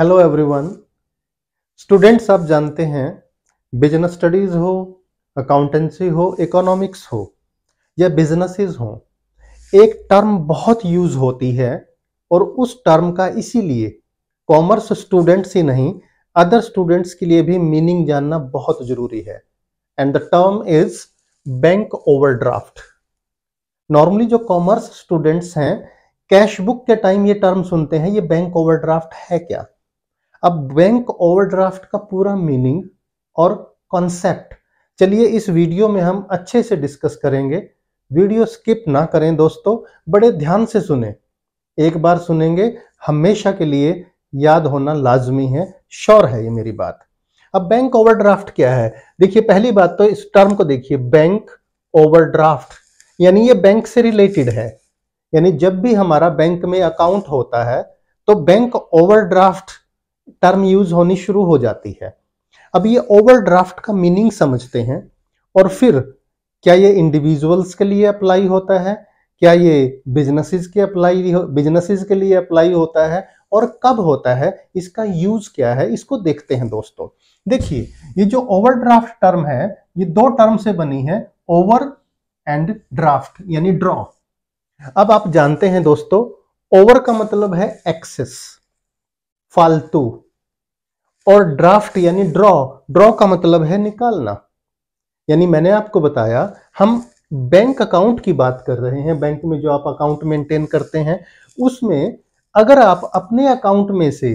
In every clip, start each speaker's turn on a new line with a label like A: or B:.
A: hello everyone students आप जानते हैं बिजनेस स्टडीज़ हो अकाउंटेंसी हो इकोनॉमिक्स हो या बिजनेसेस हो एक टर्म बहुत यूज़ होती है और उस टर्म का इसीलिए कॉमर्स स्टूडेंट्स ही नहीं अदर स्टूडेंट्स के लिए भी मीनिंग जानना बहुत ज़रूरी है and the term is bank overdraft normally जो कॉमर्स स्टूडेंट्स हैं कैश बुक के टाइम ये टर्म सुनते हैं ये बैंक ओवरड्राफ्ट है क्या अब बैंक ओवरड्राफ्ट का पूरा मीनिंग और कॉन्सेप्ट चलिए इस वीडियो में हम अच्छे से डिस्कस करेंगे वीडियो स्किप ना करें दोस्तों बड़े ध्यान से सुने एक बार सुनेंगे हमेशा के लिए याद होना लाजमी है श्योर है ये मेरी बात अब बैंक ओवरड्राफ्ट क्या है देखिए पहली बात तो इस टर्म को देखिए बैंक ओवरड्राफ्ट यानी ये बैंक से रिलेटेड है यानी जब भी हमारा बैंक में अकाउंट होता है तो बैंक ओवरड्राफ्ट टर्म यूज होनी शुरू हो जाती है अब ये ओवरड्राफ्ट का मीनिंग समझते हैं और फिर क्या ये इंडिविजुअल्स के लिए अप्लाई होता है क्या ये बिजनेसेस के अप्लाई बिजनेसेस के लिए अप्लाई होता है और कब होता है इसका यूज क्या है इसको देखते हैं दोस्तों देखिए ये जो ओवरड्राफ्ट टर्म है ये दो टर्म से बनी है ओवर एंड ड्राफ्ट यानी ड्रॉ अब आप जानते हैं दोस्तों ओवर का मतलब है एक्सेस फालतू और ड्राफ्ट यानी ड्रॉ ड्रॉ का मतलब है निकालना यानी मैंने आपको बताया हम बैंक अकाउंट की बात कर रहे हैं बैंक में जो आप अकाउंट मेंटेन करते हैं उसमें अगर आप अपने अकाउंट में से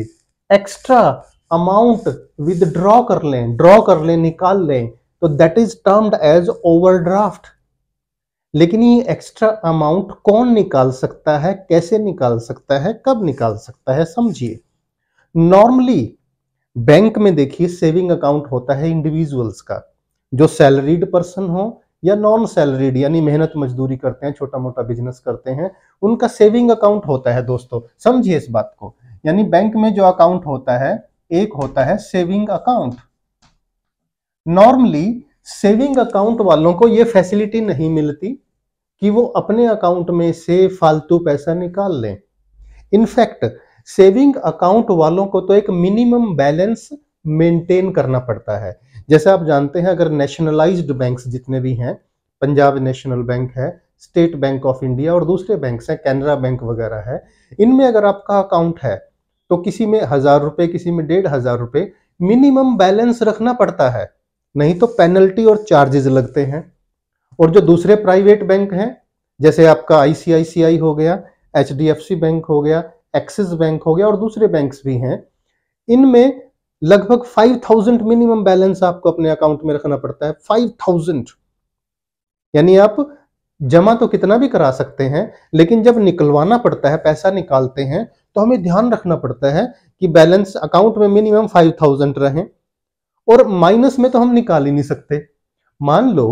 A: एक्स्ट्रा अमाउंट विदड्रॉ कर लें ड्रॉ कर लें निकाल लें तो that is termed as overdraft लेकिन ये एक्स्ट्रा अमाउंट कौन निकाल सकता है कैसे निकाल सकता है कब निकाल सकता है समझिए नॉर्मली बैंक में देखिए सेविंग अकाउंट होता है इंडिविजुअल्स का जो सैलरीड पर्सन हो या नॉन सैलरीड यानी मेहनत मजदूरी करते हैं छोटा मोटा बिजनेस करते हैं उनका सेविंग अकाउंट होता है दोस्तों समझिए इस बात को यानी बैंक में जो अकाउंट होता है एक होता है saving account normally saving account वालों को यह फैसिलिटी नहीं मिलती कि वो अपने अकाउंट में से फालतू पैसा निकाल लें इनफैक्ट सेविंग अकाउंट वालों को तो एक मिनिमम बैलेंस मेंटेन करना पड़ता है जैसे आप जानते हैं अगर नेशनलाइज्ड बैंक्स जितने भी हैं पंजाब नेशनल बैंक है स्टेट बैंक ऑफ इंडिया और दूसरे बैंक हैं कैनरा बैंक वगैरह है इनमें अगर आपका अकाउंट है तो किसी में हज़ार रुपए किसी में डेढ़ हज़ार रुपए मिनिमम बैलेंस रखना पड़ता है नहीं तो पेनल्टी और चार्जेस लगते हैं और जो दूसरे प्राइवेट बैंक हैं जैसे आपका आईसीआईसीआई हो गया एच बैंक हो गया एक्सिस बैंक हो गया और दूसरे बैंक्स भी हैं इनमें लगभग 5000 मिनिमम बैलेंस आपको अपने अकाउंट में रखना पड़ता है 5000 यानी आप जमा तो कितना भी करा सकते हैं लेकिन जब निकलवाना पड़ता है पैसा निकालते हैं तो हमें ध्यान रखना पड़ता है कि बैलेंस अकाउंट में मिनिमम 5000 रहे और माइनस में तो हम निकाल ही नहीं सकते मान लो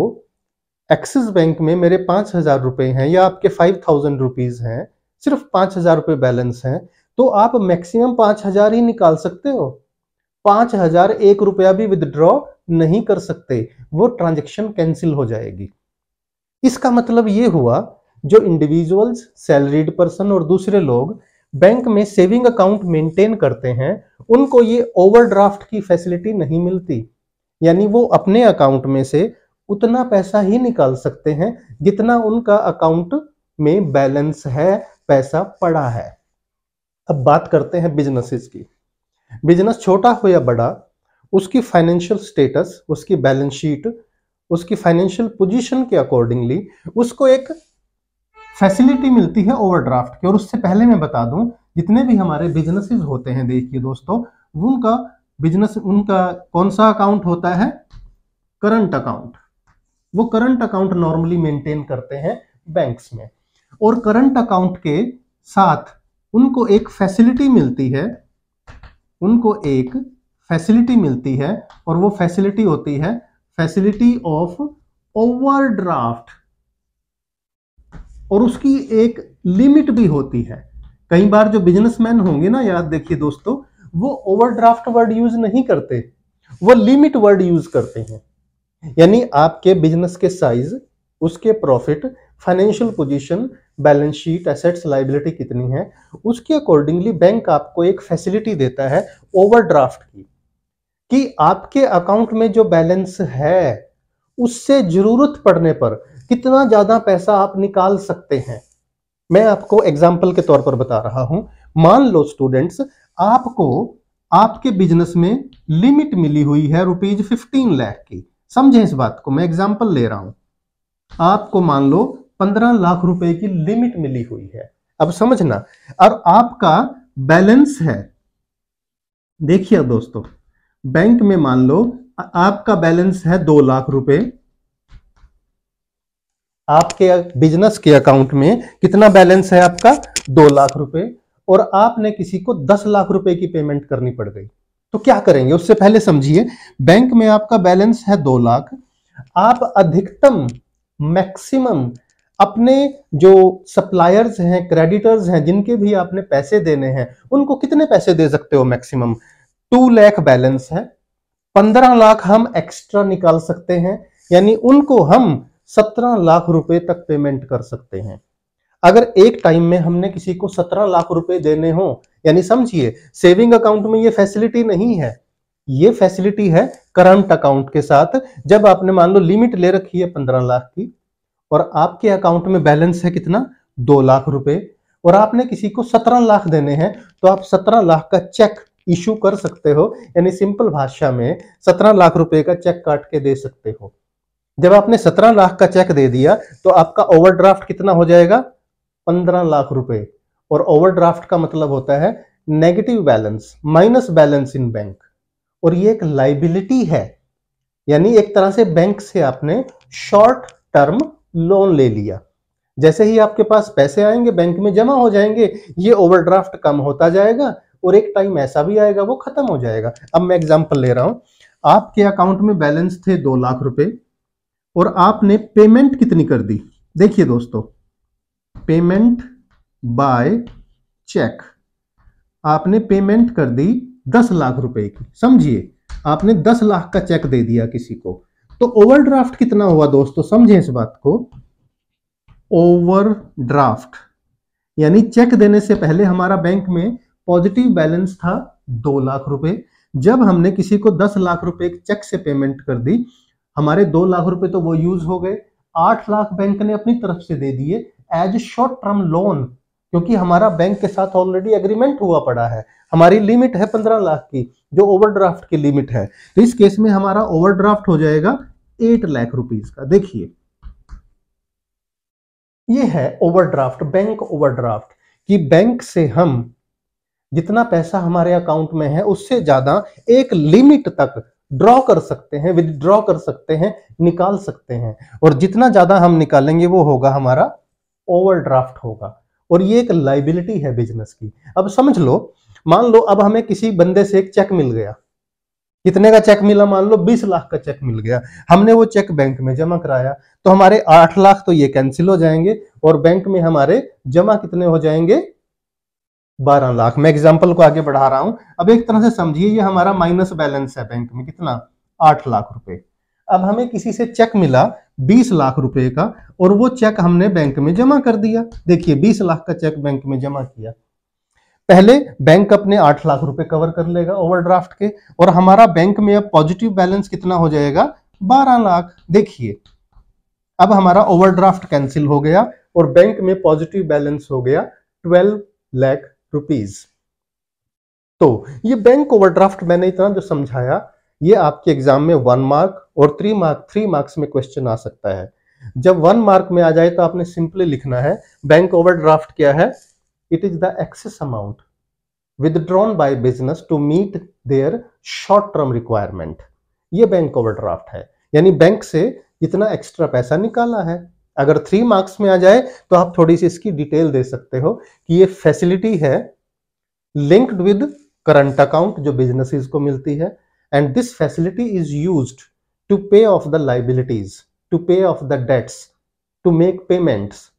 A: एक्सिस बैंक में मेरे पांच हजार रुपए हैं या आपके फाइव थाउजेंड रुपीज हैं सिर्फ पांच हजार रुपए बैलेंस है तो आप मैक्सिमम पांच हजार ही निकाल सकते हो पांच हजार एक रुपया भी विदड्रॉ नहीं कर सकते वो ट्रांजेक्शन कैंसिल हो जाएगी इसका मतलब ये हुआ जो इंडिविजुअल्स सैलरीड पर्सन और दूसरे लोग बैंक में सेविंग अकाउंट मेंटेन करते हैं उनको ये ओवरड्राफ्ट की फैसिलिटी नहीं मिलती यानी वो अपने अकाउंट में से उतना पैसा ही निकाल सकते हैं जितना उनका अकाउंट में बैलेंस है पैसा पड़ा है अब बात करते हैं बिजनेसेस की बिजनेस छोटा हो या बड़ा उसकी फाइनेंशियल स्टेटस उसकी बैलेंस शीट उसकी फाइनेंशियल पोजीशन के अकॉर्डिंगली उसको एक फैसिलिटी मिलती है ओवरड्राफ्ट की और उससे पहले मैं बता दूं जितने भी हमारे बिजनेसेस होते हैं देखिए दोस्तों उनका बिजनेस उनका कौन सा अकाउंट होता है करंट अकाउंट वो करंट अकाउंट नॉर्मली मेंटेन करते हैं बैंक्स में और करंट अकाउंट के साथ उनको एक फैसिलिटी मिलती है उनको एक फैसिलिटी मिलती है और वो फैसिलिटी होती है फैसिलिटी ऑफ ओवरड्राफ्ट और उसकी एक लिमिट भी होती है कई बार जो बिजनेसमैन होंगे ना याद देखिए दोस्तों वो ओवरड्राफ्ट वर्ड यूज नहीं करते वो लिमिट वर्ड यूज करते हैं यानी आपके बिजनेस के साइज उसके profit financial position balance sheet assets liability कितनी है उसके अकॉर्डिंगली बैंक आपको एक फैसिलिटी देता है ओवरड्राफ्ट की कि आपके अकाउंट में जो बैलेंस है उससे जरूरत पड़ने पर कितना ज़्यादा पैसा आप निकाल सकते हैं मैं आपको एग्जाम्पल के तौर पर बता रहा हूं मान लो स्टूडेंट्स आपको आपके बिजनेस में लिमिट मिली हुई है रुपीज फिफ्टीन लैख की समझे इस बात को मैं एग्जाम्पल ले रहा हूं आपको मान लो पंद्रह लाख रुपए की लिमिट मिली हुई है अब समझना और आपका बैलेंस है देखिए दोस्तों बैंक में मान लो आपका बैलेंस है दो लाख रुपए आपके बिजनेस के अकाउंट में कितना बैलेंस है आपका दो लाख रुपए और आपने किसी को दस लाख रुपए की पेमेंट करनी पड़ गई तो क्या करेंगे उससे पहले समझिए बैंक में आपका बैलेंस है दो लाख आप अधिकतम मैक्सिमम अपने जो सप्लायर्स हैं क्रेडिटर्स हैं जिनके भी आपने पैसे देने हैं उनको कितने पैसे दे सकते हो मैक्सिमम टू लैख बैलेंस है पंद्रह लाख हम एक्स्ट्रा निकाल सकते हैं यानी उनको हम सत्रह लाख रुपए तक पेमेंट कर सकते हैं अगर एक टाइम में हमने किसी को सत्रह लाख रुपए देने हो यानी समझिए सेविंग अकाउंट में ये फैसिलिटी नहीं है ये फैसिलिटी है करंट अकाउंट के साथ जब आपने मान लो लिमिट ले रखी है पंद्रह लाख की और आपके अकाउंट में बैलेंस है कितना दो लाख रुपए और आपने किसी को सत्रह लाख देने हैं तो आप सत्रह लाख का चेक इशू कर सकते हो यानी सिंपल भाषा में सत्रह लाख रुपए का चेक काट के दे सकते हो जब आपने सत्रह लाख का चेक दे दिया तो आपका ओवरड्राफ्ट कितना हो जाएगा पंद्रह लाख रुपए और ओवरड्राफ्ट का मतलब होता है negative balance minus balance in bank और ये एक लाइबिलिटी है यानी एक तरह से बैंक से आपने शॉर्ट टर्म लोन ले लिया जैसे ही आपके पास पैसे आएंगे बैंक में जमा हो जाएंगे ये ओवरड्राफ्ट कम होता जाएगा और एक टाइम ऐसा भी आएगा वो खत्म हो जाएगा अब मैं एग्जाम्पल ले रहा हूं आपके अकाउंट में बैलेंस थे दो लाख रुपए और आपने पेमेंट कितनी कर दी देखिए दोस्तों पेमेंट बाय चेक आपने पेमेंट कर दी दस लाख रुपए की समझिए आपने दस लाख का चेक दे दिया किसी को तो ओवरड्राफ्ट कितना हुआ दोस्तों समझे इस बात को ओवरड्राफ्ट यानी चेक देने से पहले हमारा बैंक में पॉजिटिव बैलेंस था दो लाख रुपए जब हमने किसी को दस लाख रुपए चेक से पेमेंट कर दी हमारे दो लाख रुपए तो वो यूज हो गए आठ लाख बैंक ने अपनी तरफ से दे दिए एज शॉर्ट टर्म लोन क्योंकि हमारा बैंक के साथ ऑलरेडी एग्रीमेंट हुआ पड़ा है हमारी लिमिट है पंद्रह लाख की जो ओवरड्राफ्ट की लिमिट है तो इस केस में हमारा ओवरड्राफ्ट हो जाएगा एट लाख रुपीज का देखिए ये है ओवरड्राफ्ट बैंक ओवरड्राफ्ट कि बैंक से हम जितना पैसा हमारे अकाउंट में है उससे ज्यादा एक लिमिट तक ड्रॉ कर सकते हैं विदड्रॉ कर सकते हैं निकाल सकते हैं और जितना ज्यादा हम निकालेंगे वो होगा हमारा ओवरड्राफ्ट होगा और ये एक लाइबिलिटी है बिजनेस की अब समझ लो मान लो अब हमें किसी बंदे से एक चेक मिल गया कितने का चेक मिला मान लो बीस लाख का चेक मिल गया हमने वो चेक बैंक में जमा कराया तो हमारे आठ लाख तो ये कैंसिल हो जाएंगे और बैंक में हमारे जमा कितने हो जाएंगे बारह लाख मैं एग्जाम्पल को आगे बढ़ा रहा हूं अब एक तरह से समझिए ये हमारा माइनस बैलेंस है बैंक में कितना आठ लाख रुपए अब हमें किसी से चेक मिला बीस लाख रुपए का और वो चेक हमने बैंक में जमा कर दिया देखिए बीस लाख का चेक बैंक में जमा किया पहले बैंक अपने आठ लाख रुपए कवर कर लेगा ओवरड्राफ्ट के और हमारा बैंक में अब पॉजिटिव बैलेंस कितना हो जाएगा बारह लाख देखिए अब हमारा ओवरड्राफ्ट कैंसिल हो गया और बैंक में पॉजिटिव बैलेंस हो गया ट्वेल्व लाख रुपीज तो ये बैंक ओवरड्राफ्ट मैंने इतना जो समझाया ये आपके एग्जाम में वन मार्क और थ्री मार्क थ्री मार्क्स में क्वेश्चन आ सकता है जब वन मार्क में आ जाए तो आपने सिंपली लिखना है बैंक ओवरड्राफ्ट क्या है it is the excess amount withdrawn by business to meet their short term requirement ये बैंक ड्राफ्ट है यानी बैंक से इतना एक्स्ट्रा पैसा निकाला है अगर थ्री मार्क्स में आ जाए तो आप थोड़ी सी इसकी डिटेल दे सकते हो कि ये फैसिलिटी है लिंक्ड विद करंट अकाउंट जो बिजनेसेस को मिलती है and this facility is used to pay off the liabilities to pay off the debts to make payments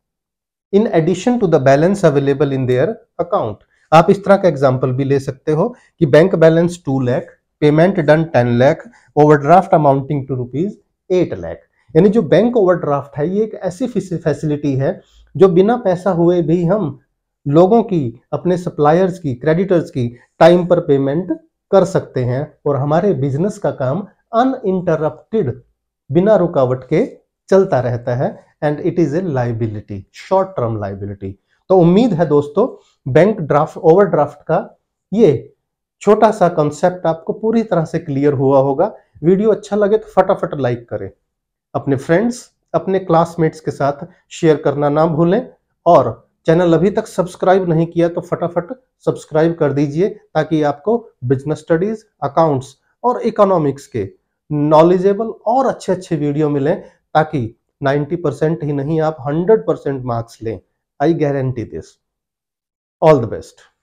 A: in addition to the balance available in their account आप इस तरह का example भी ले सकते हो कि bank balance two lakh payment done ten lakh overdraft amounting to rupees eight lakh यानी जो बैंक ओवरड्राफ्ट है ये एक ऐसी फैसिलिटी है जो बिना पैसा हुए भी हम लोगों की अपने सप्लायर्स की क्रेडिटर्स की टाइम पर पेमेंट कर सकते हैं और हमारे बिजनेस का काम अनइंटरप्टेड बिना रुकावट के चलता रहता है and it is a liability short term liability तो उम्मीद है दोस्तों बैंक ड्राफ्ट ओवरड्राफ्ट का ये छोटा सा कॉन्सेप्ट आपको पूरी तरह से क्लियर हुआ होगा वीडियो अच्छा लगे तो फटाफट लाइक करें अपने फ्रेंड्स अपने क्लासमेट्स के साथ शेयर करना ना भूलें और चैनल अभी तक सब्सक्राइब नहीं किया तो फटाफट सब्सक्राइब कर दीजिए ताकि आपको बिजनेस स्टडीज अकाउंट्स और इकोनॉमिक्स के नॉलेजेबल और अच्छे अच्छे वीडियो मिलें ताकि 90 परसेंट ही नहीं आप 100 परसेंट मार्क्स लें I guarantee this all the best